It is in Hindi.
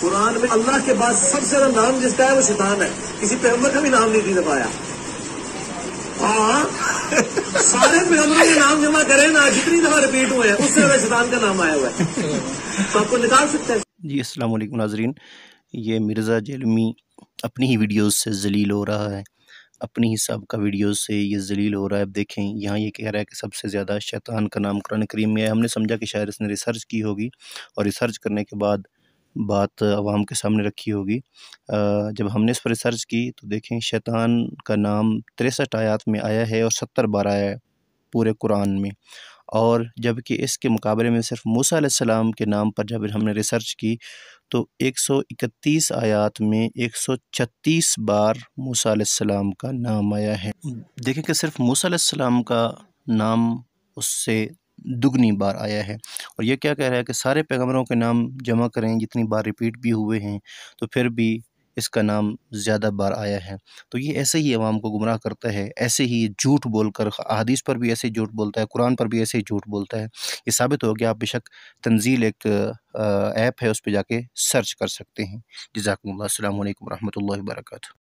कुरान में अल्लाह के बाद सबसे ज्यादा नाम जिसका है वो शैतान है किसी पैगम्बर का भी नाम नहीं दबाया पाया हाँ। सारे पैगम्बरों के नाम जमा करे ना जितनी दफा रिपीट हुए हैं उससे ज्यादा शैतान का नाम आया हुआ है तो आपको निकाल सकते हैं जी अस्सलाम वालेकुम नाजरीन ये मिर्ज़ा जलमी अपनी ही वीडियोस से जलील हो रहा है अपनी ही साहब का वीडियोस से ये जलील हो रहा है अब देखें यहाँ ये कह रहा है कि सबसे ज़्यादा शैतान का नाम कुरान करीम में है हमने समझा कि शायद इसने रिसर्च की होगी और रिसर्च करने के बाद बात आवाम के सामने रखी होगी जब हमने इस पर रिसर्च की तो देखें शैतान का नाम तिरसठ आयात में आया है और सत्तर बार आया है पूरे कुरान में और जबकि इसके मुकाबले में सिर्फ मूसा सलाम के नाम पर जब हमने रिसर्च की तो 131 आयात में 136 बार मूसा सलाम का नाम आया है देखें कि सिर्फ मूसा सलाम का नाम उससे दुगनी बार आया है और ये क्या कह रहा है कि सारे पैगम्बरों के नाम जमा करें जितनी बार रिपीट भी हुए हैं तो फिर भी इसका नाम ज़्यादा बार आया है तो ये ऐसे ही आवाम को गुमराह करता है ऐसे ही झूठ बोलकर अदीस पर भी ऐसे झूठ बोलता है कुरान पर भी ऐसे ही झूठ बोलता है ये साबित हो गया आप बेशक तंजील एक ऐप है उस पर जाके सर्च कर सकते हैं जजाकम्ल असल वरहमल वर्का